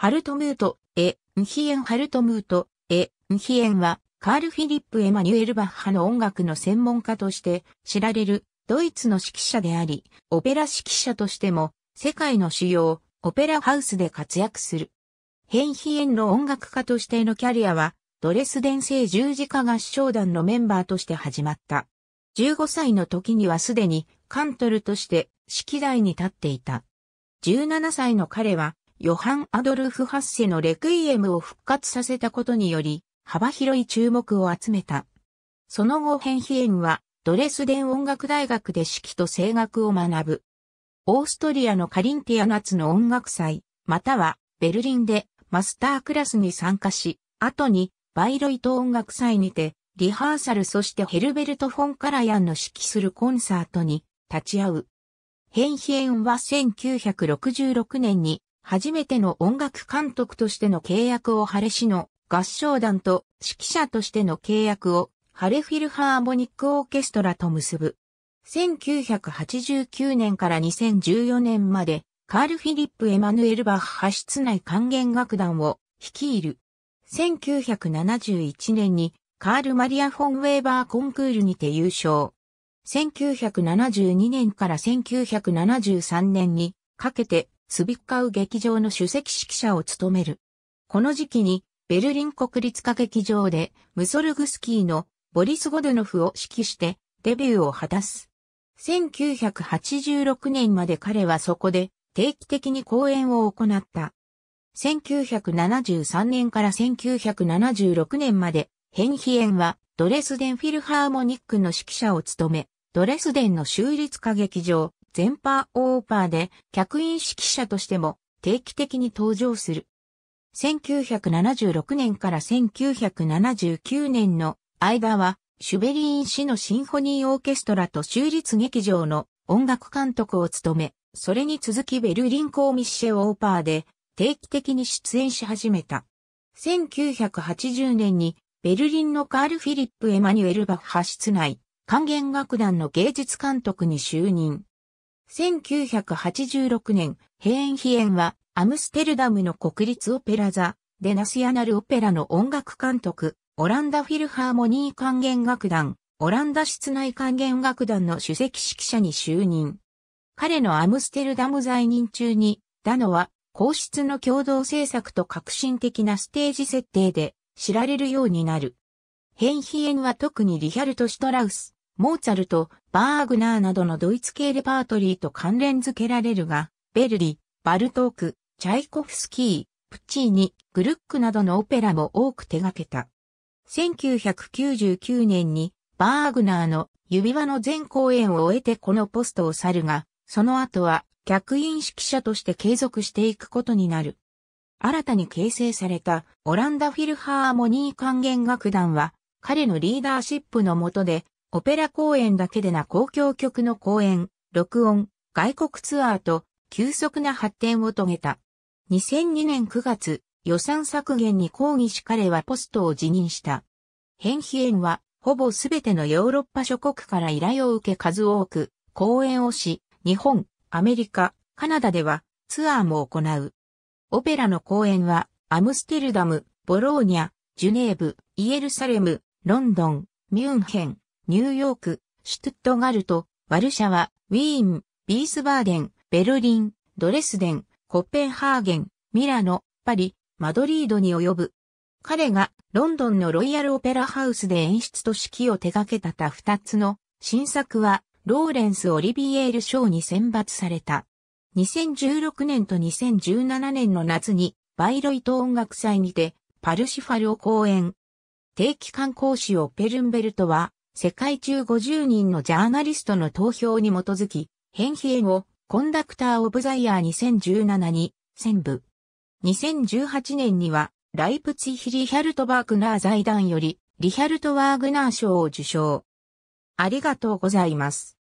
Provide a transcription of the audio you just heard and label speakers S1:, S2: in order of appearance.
S1: ハルトムート、エ、ンヒエン・ハルトムート、エ、ンヒエンは、カール・フィリップ・エマニュエル・バッハの音楽の専門家として知られるドイツの指揮者であり、オペラ指揮者としても世界の主要オペラハウスで活躍する。ヘンヒエンの音楽家としてのキャリアは、ドレス伝ン製十字架合唱団のメンバーとして始まった。15歳の時にはすでにカントルとして指揮台に立っていた。17歳の彼はヨハン・アドルフ・ハッセのレクイエムを復活させたことにより、幅広い注目を集めた。その後ヘンヒエンは、ドレスデン音楽大学で指揮と声楽を学ぶ。オーストリアのカリンティア夏の音楽祭、またはベルリンでマスタークラスに参加し、後にバイロイト音楽祭にて、リハーサルそしてヘルベルト・フォン・カラヤンの指揮するコンサートに立ち会う。ヘンヒエンは1966年に初めての音楽監督としての契約をハレ市の合唱団と指揮者としての契約をハレフィルハーモニックオーケストラと結ぶ。1989年から2014年までカール・フィリップ・エマヌエル・バッハ室内管弦楽団を率いる。1971年にカール・マリア・フォン・ウェーバーコンクールにて優勝。1972年から1973年にかけてスビッカウ劇場の主席指揮者を務める。この時期に、ベルリン国立歌劇場で、ムソルグスキーのボリス・ゴドゥノフを指揮して、デビューを果たす。1986年まで彼はそこで、定期的に公演を行った。1973年から1976年まで、ヘンヒエンは、ドレスデンフィルハーモニックの指揮者を務め、ドレスデンの州立歌劇場、全パーオーパーで客員指揮者としても定期的に登場する。1976年から1979年の間は、シュベリーン市のシンフォニーオーケストラと州立劇場の音楽監督を務め、それに続きベルリンコーミッシェオーパーで定期的に出演し始めた。1980年にベルリンのカール・フィリップ・エマニュエル・バッハ室内、管弦楽団の芸術監督に就任。1986年、ヘーンヒエンは、アムステルダムの国立オペラ座、デナシアナルオペラの音楽監督、オランダフィルハーモニー管弦楽団、オランダ室内管弦楽団の首席指揮者に就任。彼のアムステルダム在任中に、ダノは、皇室の共同制作と革新的なステージ設定で知られるようになる。ヘンヒエンは特にリヒャルト・シュトラウス、モーツァルト、バーグナーなどのドイツ系レパートリーと関連付けられるが、ベルリ、バルトーク、チャイコフスキー、プッチーニ、グルックなどのオペラも多く手掛けた。1999年にバーグナーの指輪の全公演を終えてこのポストを去るが、その後は客員指揮者として継続していくことになる。新たに形成されたオランダフィルハーモニー管弦楽団は彼のリーダーシップの下でオペラ公演だけでな公共曲の公演、録音、外国ツアーと急速な発展を遂げた。2002年9月、予算削減に抗議し彼はポストを辞任した。ヘンヒエンは、ほぼすべてのヨーロッパ諸国から依頼を受け数多く、公演をし、日本、アメリカ、カナダではツアーも行う。オペラの公演は、アムステルダム、ボローニャ、ジュネーブ、イエルサレム、ロンドン、ミュンヘン、ニューヨーク、シュトゥットガルト、ワルシャワ、ウィーン、ビースバーデン、ベルリン、ドレスデン、コッペンハーゲン、ミラノ、パリ、マドリードに及ぶ。彼がロンドンのロイヤルオペラハウスで演出と指揮を手掛けたた二つの新作はローレンス・オリビエール賞に選抜された。2016年と2017年の夏にバイロイト音楽祭にてパルシファルを公演。定期観光誌をペルンベルトは世界中50人のジャーナリストの投票に基づき、編形後、コンダクター・オブ・ザ・イヤー2017に宣部。2018年には、ライプツィヒ・リヒャルト・ワーグナー財団より、リヒャルト・ワーグナー賞を受賞。ありがとうございます。